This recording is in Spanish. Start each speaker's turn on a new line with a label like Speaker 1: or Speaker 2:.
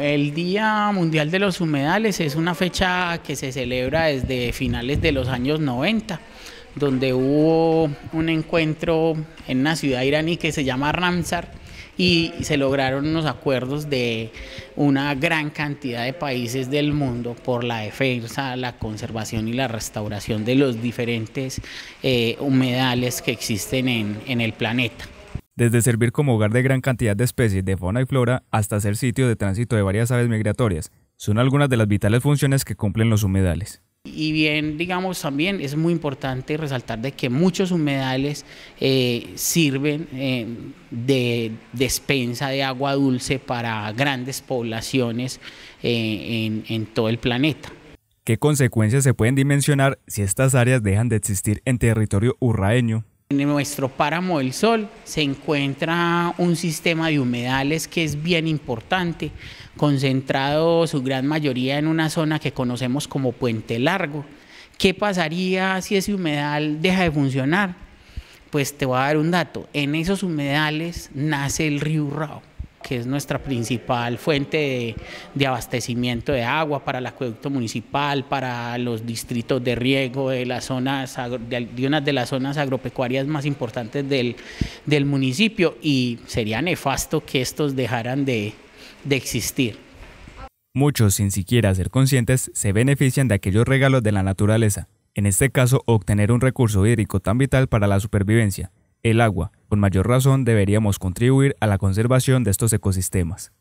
Speaker 1: el Día Mundial de los Humedales es una fecha que se celebra desde finales de los años 90, donde hubo un encuentro en una ciudad iraní que se llama Ramsar y se lograron unos acuerdos de una gran cantidad de países del mundo por la defensa, la conservación y la restauración de los diferentes eh, humedales que existen en el planeta
Speaker 2: desde servir como hogar de gran cantidad de especies de fauna y flora hasta ser sitio de tránsito de varias aves migratorias, son algunas de las vitales funciones que cumplen los humedales.
Speaker 1: Y bien, digamos, también es muy importante resaltar de que muchos humedales eh, sirven eh, de despensa de agua dulce para grandes poblaciones eh, en, en todo el planeta.
Speaker 2: ¿Qué consecuencias se pueden dimensionar si estas áreas dejan de existir en territorio urraeño
Speaker 1: en nuestro páramo del Sol se encuentra un sistema de humedales que es bien importante, concentrado su gran mayoría en una zona que conocemos como Puente Largo. ¿Qué pasaría si ese humedal deja de funcionar? Pues te voy a dar un dato, en esos humedales nace el río rao que es nuestra principal fuente de, abastecimiento de agua para el acueducto municipal, para los distritos de riego de las zonas una de las zonas agropecuarias más importantes del, municipio y sería nefasto que estos dejaran de, de existir.
Speaker 2: Muchos, sin siquiera ser conscientes, se benefician de aquellos regalos de la naturaleza, en este caso obtener un recurso hídrico tan vital para la supervivencia, el agua, con mayor razón deberíamos contribuir a la conservación de estos ecosistemas.